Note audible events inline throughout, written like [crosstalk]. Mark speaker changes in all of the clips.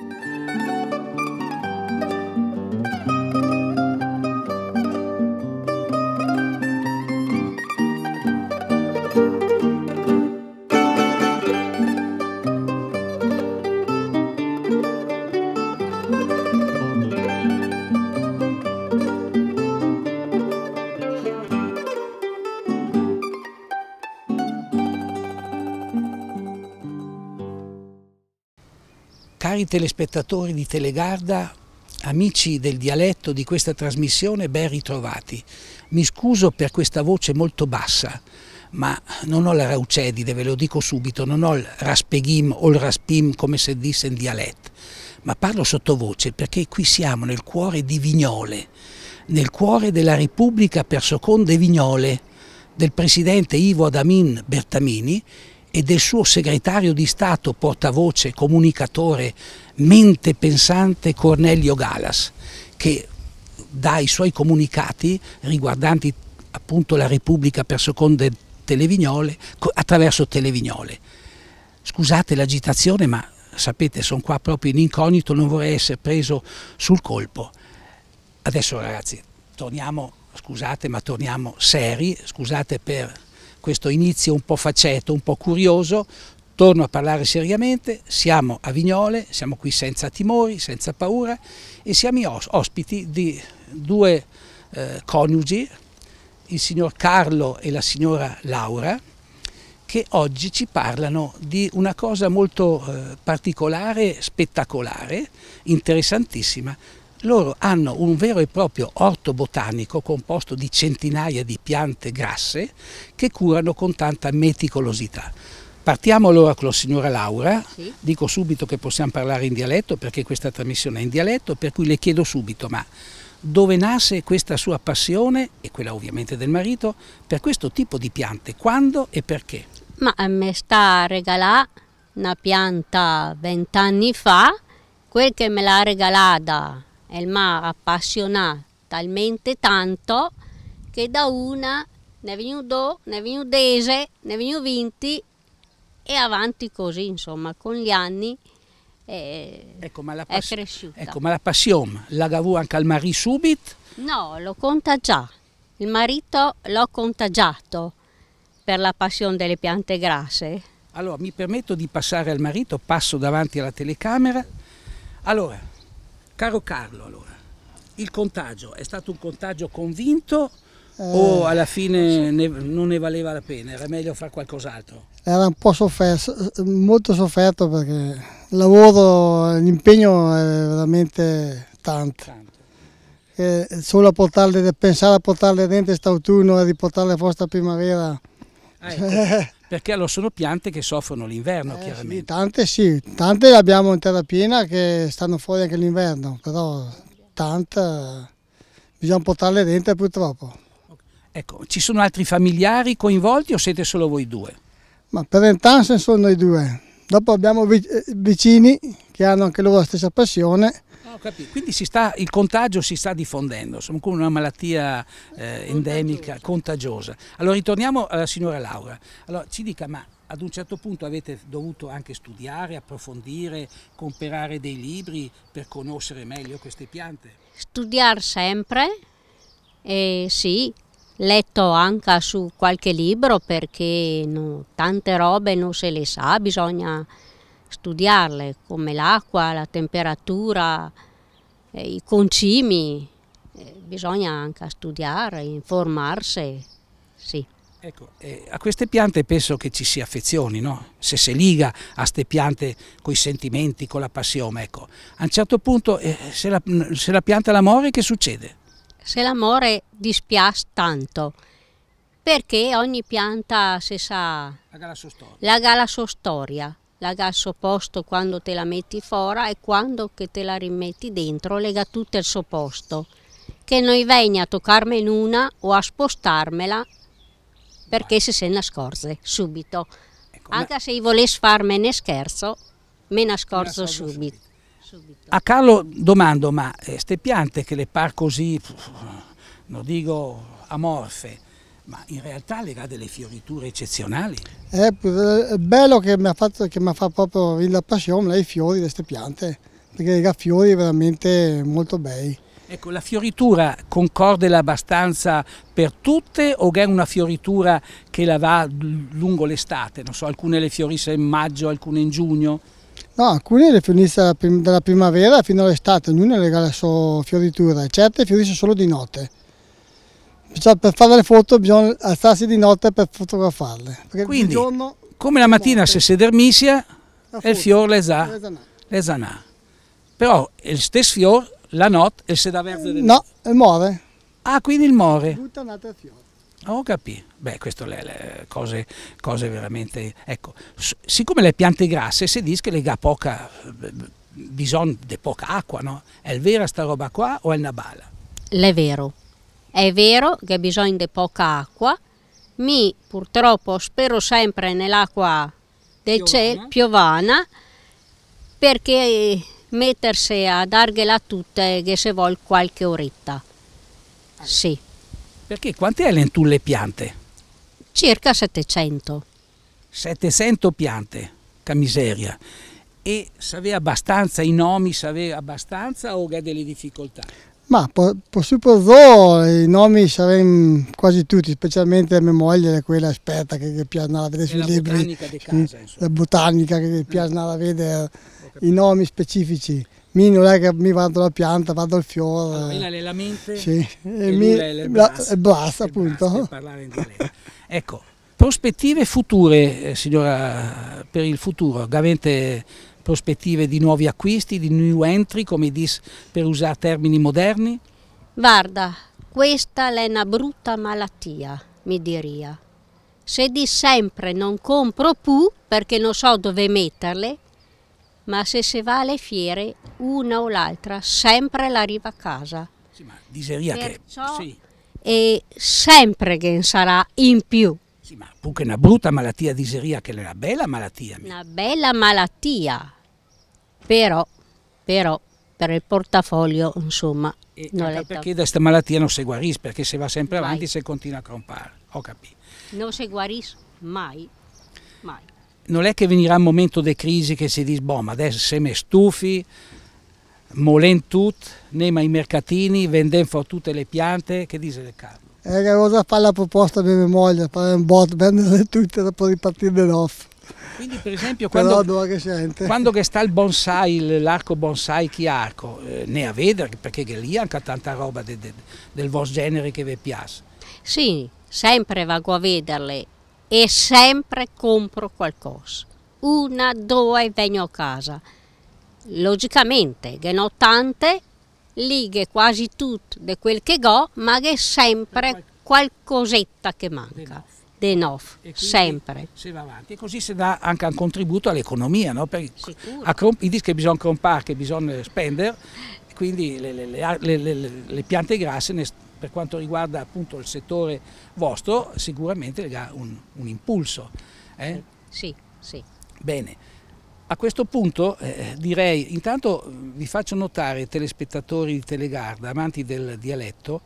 Speaker 1: Thank you.
Speaker 2: Cari telespettatori di Telegarda, amici del dialetto di questa trasmissione, ben ritrovati. Mi scuso per questa voce molto bassa, ma non ho la raucedide, ve lo dico subito, non ho il raspeghim o il raspim come se disse in dialetto, ma parlo sottovoce perché qui siamo nel cuore di Vignole, nel cuore della Repubblica per Soconde Vignole, del presidente Ivo Adamin Bertamini e del suo segretario di Stato, portavoce, comunicatore, mente pensante Cornelio Galas, che dà i suoi comunicati riguardanti appunto la Repubblica per seconde Televignole, attraverso Televignole. Scusate l'agitazione, ma sapete, sono qua proprio in incognito, non vorrei essere preso sul colpo. Adesso ragazzi, torniamo, scusate, ma torniamo seri, scusate per questo inizio un po' faceto, un po' curioso, torno a parlare seriamente, siamo a Vignole, siamo qui senza timori, senza paura e siamo ospiti di due eh, coniugi, il signor Carlo e la signora Laura, che oggi ci parlano di una cosa molto eh, particolare, spettacolare, interessantissima, loro hanno un vero e proprio orto botanico composto di centinaia di piante grasse che curano con tanta meticolosità. Partiamo allora con la signora Laura, sì. dico subito che possiamo parlare in dialetto perché questa trasmissione è in dialetto, per cui le chiedo subito, ma dove nasce questa sua passione, e quella ovviamente del marito, per questo tipo di piante, quando e perché?
Speaker 1: Ma a eh, me sta a regalare una pianta vent'anni fa, quel che me l'ha regalata il mare appassionato talmente tanto che da una ne venivo do, ne venivo dese, ne venivo vinti e avanti così, insomma, con gli anni è, eh, ecco, ma la è cresciuta. Ecco, ma
Speaker 2: la passione l'agavu anche al marito subito?
Speaker 1: No, l'ho contagiata. Il marito l'ho contagiato per la passione delle piante grasse.
Speaker 2: Allora, mi permetto di passare al marito, passo davanti alla telecamera. Allora, Caro
Speaker 1: Carlo, allora, il contagio è stato un
Speaker 2: contagio convinto eh, o alla fine ne, non ne valeva la pena? Era meglio fare qualcos'altro?
Speaker 3: Era un po' sofferto, molto sofferto perché il lavoro, l'impegno è veramente tanto. tanto. E solo a portarle, pensare a portarle dentro quest'autunno e riportarle a forza primavera. Ah,
Speaker 2: ecco. [laughs] perché allora sono piante che soffrono l'inverno eh, chiaramente. Sì,
Speaker 3: tante sì, tante le abbiamo in terra piena che stanno fuori anche l'inverno, però tante bisogna portarle dentro purtroppo.
Speaker 2: Ecco, ci sono altri familiari coinvolti o siete solo voi
Speaker 3: due? Ma per l'intanse sono noi due. Dopo abbiamo eh, vicini che hanno anche loro la stessa passione
Speaker 2: No, ah, Quindi sta, il contagio si sta diffondendo, siamo come una malattia eh, endemica, contagiosa. Allora ritorniamo alla eh, signora Laura. Allora ci dica, ma ad un certo punto avete dovuto anche studiare, approfondire, comprare dei libri per conoscere meglio queste piante?
Speaker 1: Studiare sempre, eh, sì, letto anche su qualche libro perché no, tante robe non se le sa, bisogna studiarle, come l'acqua, la temperatura, eh, i concimi, eh, bisogna anche studiare, informarsi, sì. Ecco, eh, a queste piante
Speaker 2: penso che ci si affezioni, no? se si liga a queste piante con i sentimenti, con la passione, ecco. a un certo punto eh, se, la, se, la, pianta l'amore che succede?
Speaker 1: Se l'amore dispiace tanto, perché ogni pianta si sa...
Speaker 2: La gala sua storia.
Speaker 1: La gala sua storia la gas posto quando te la metti fuori e quando che te la rimetti dentro lega tutto al suo posto che non venga a toccarmi una o a spostarmela perché Beh. se se ne scorse subito ecco, anche ma... se io volessi farmene scherzo me ne scorzo subito.
Speaker 2: subito. a Carlo domando ma queste eh, piante che le par così non dico amorfe ma in realtà le dà delle fioriture eccezionali.
Speaker 3: È bello che mi ha fatto, che mi ha fatto proprio la passione, i fiori, di queste piante, perché le ha fiori veramente molto bei.
Speaker 2: Ecco, la fioritura concorde abbastanza per tutte o è una fioritura che la va lungo l'estate? Non so, alcune le fiorisse in maggio, alcune in giugno?
Speaker 3: No, alcune le fiorisse dalla primavera fino all'estate, ognuna le ha la sua fioritura, certe fioriscono solo di notte cioè per fare le foto bisogna alzarsi di notte per fotografarle.
Speaker 2: Quindi, giorno, come la mattina se si dormisse, il fiore le sa, le sa Però il stesso fiore, la notte, e se da verde... No, il muore. Ah, quindi il muore.
Speaker 3: Butta un altro fiore.
Speaker 2: Ho capito. Beh, queste sono le cose, cose, veramente... Ecco, siccome le piante grasse si dice che le ha poca... bisogno di poca acqua, no? È vera sta roba qua o è una bala? L'è vero
Speaker 1: è vero che bisogno di poca acqua, mi purtroppo spero sempre nell'acqua del cielo piovana perché mettersi a dargela tutte che se vuole qualche oretta.
Speaker 2: Ah. Sì. Perché quante erano tu le piante?
Speaker 1: Circa 700.
Speaker 2: 700 piante, che miseria. E sapeva abbastanza i nomi, sapeva abbastanza o ha delle difficoltà?
Speaker 3: Ma per Pozzo i nomi saremmo quasi tutti, specialmente mia moglie, quella esperta che, che piace andare a vedere sui libri. Botanica di casa, mm, la botanica che piace mm. andare a vedere i nomi specifici. Mi non è che mi vado alla pianta, vado al fiore. Allora, ah, lei la mente sì. e, mi, è blas, blas, appunto. ecco, prospettive
Speaker 2: future, eh, signora, per il futuro. Gavente prospettive di nuovi acquisti, di new entry, come dis per usare termini moderni?
Speaker 1: Guarda, questa è una brutta malattia, mi diria. Se di sempre non compro più perché non so dove metterle, ma se si va alle fiere, una o l'altra, sempre l'arriva a casa. Sì,
Speaker 2: ma diseria Perciò
Speaker 1: che... Sì. E sempre che sarà in più. Sì, ma comunque è una brutta
Speaker 2: malattia diseria che è una bella malattia.
Speaker 1: Una bella malattia, però, però per il portafoglio, insomma, e non è perché da questa
Speaker 2: malattia non si guarisce, perché se va sempre avanti Vai. se continua a crompare, ho capito.
Speaker 1: Non si guarisce mai,
Speaker 2: mai. Non è che venirà un momento di crisi che si dice, boh, ma adesso se mi stufi, molen tut, nemmeno i mercatini, vendem tutte le piante, che dice le carte?
Speaker 3: Eh, e avevo già fatto la proposta a mia moglie, fare un bot, vendere [laughs] tutte e dopo ripartire in off. Quindi per esempio quando,
Speaker 2: quando che sta il bonsai, l'arco bonsai chiarco, eh, ne avete perché lì anche tanta roba de, de, del
Speaker 1: vostro genere che vi piace. Sì, sempre vado a vederle e sempre compro qualcosa. Una, due vengo a casa. Logicamente, che ne ho tante lighe quasi tutto di quel che go, ma che sempre qualcosetta che manca. De Nof, sempre.
Speaker 2: Se va avanti, e così si dà anche un contributo all'economia, no? Perché i dischi bisogna compare, che bisogna spendere, quindi le, le, le, le piante grasse per quanto riguarda appunto il settore vostro, sicuramente dà un, un impulso. Eh?
Speaker 1: Sì, sì.
Speaker 2: Bene. A questo punto eh, direi, intanto vi faccio notare telespettatori di Telegarda, amanti del dialetto,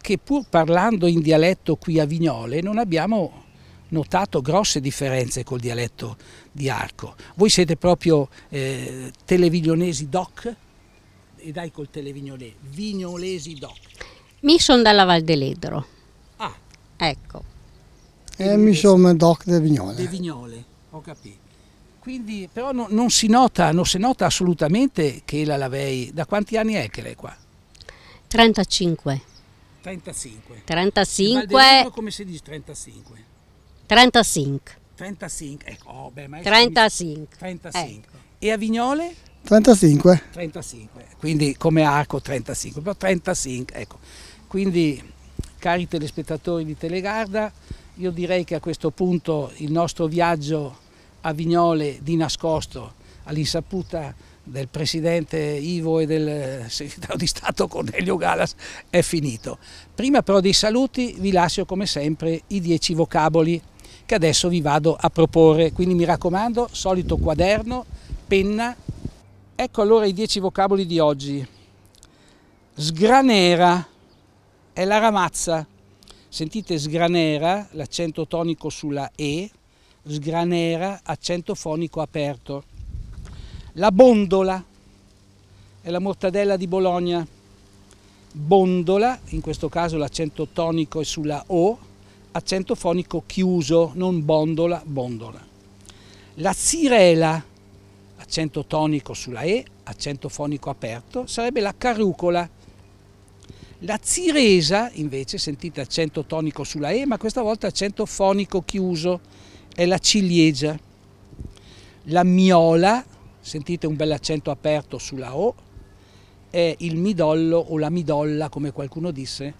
Speaker 2: che pur parlando in dialetto qui a Vignole non abbiamo notato grosse differenze col dialetto di Arco. Voi siete proprio eh, televignonesi doc e dai col televignone, vignolesi doc.
Speaker 1: Mi sono dalla Val dell'Edro.
Speaker 2: Ah. Ecco.
Speaker 1: E, eh, e mi sono doc de Vignole. De
Speaker 2: Vignole, ho capito. Quindi, però no, non si nota, non si nota assolutamente che la Lavei, da quanti anni è che lei è qua? 35. 35. 35. come si dice 35?
Speaker 1: 35.
Speaker 2: 35, ecco, oh, beh, ma 35. 35. Ecco. E a Vignole?
Speaker 1: 35.
Speaker 2: 35, quindi come arco 35, però 35, ecco. Quindi, cari telespettatori di Telegarda, io direi che a questo punto il nostro viaggio a Vignole di nascosto all'insaputa del Presidente Ivo e del eh, Segretario di Stato Cornelio Galas è finito. Prima però dei saluti vi lascio come sempre i dieci vocaboli che adesso vi vado a proporre, quindi mi raccomando, solito quaderno, penna. Ecco allora i dieci vocaboli di oggi. Sgranera è la ramazza. Sentite sgranera, l'accento tonico sulla E, sgranera, accento fonico aperto. La bondola è la mortadella di Bologna. Bondola, in questo caso l'accento tonico è sulla O, accento fonico chiuso, non bondola, bondola. La sirela, accento tonico sulla E, accento fonico aperto, sarebbe la carrucola. La ziresa invece, sentite accento tonico sulla E, ma questa volta accento fonico chiuso è la ciliegia, la miola, sentite un bel accento aperto sulla O, è il midollo o la midolla, come qualcuno disse,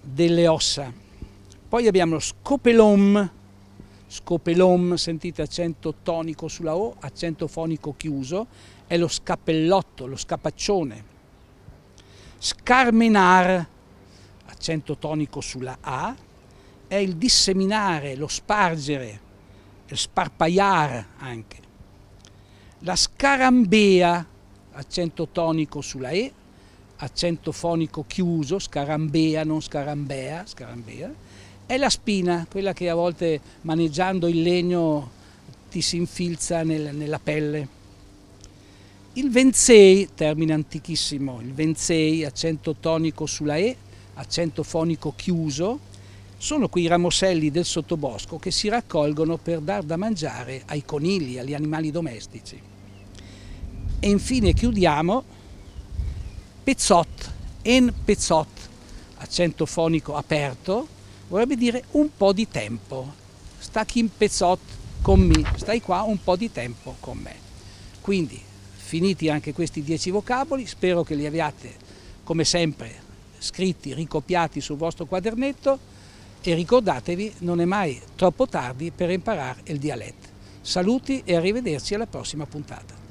Speaker 2: delle ossa. Poi abbiamo lo scopelom, scopelom, sentite accento tonico sulla O, accento fonico chiuso, è lo scappellotto, lo scapaccione. Scarmenar, accento tonico sulla A, è il disseminare, lo spargere, lo sparpaiare anche. La scarambea, accento tonico sulla E, accento fonico chiuso, scarambea, non scarambea, scarambea, è la spina, quella che a volte maneggiando il legno ti si infilza nel, nella pelle. Il venzei, termine antichissimo, il venzei, accento tonico sulla E, accento fonico chiuso, sono quei ramoselli del sottobosco che si raccolgono per dar da mangiare ai conigli, agli animali domestici. E infine chiudiamo pezzot, en pezzot, accento fonico aperto, vorrebbe dire un po' di tempo. Sta chi in pezzot con me, stai qua un po' di tempo con me. Quindi, finiti anche questi dieci vocaboli, spero che li abbiate, come sempre, scritti, ricopiati sul vostro quadernetto e ricordatevi non è mai troppo tardi per imparare il dialetto. Saluti e arrivederci alla prossima puntata.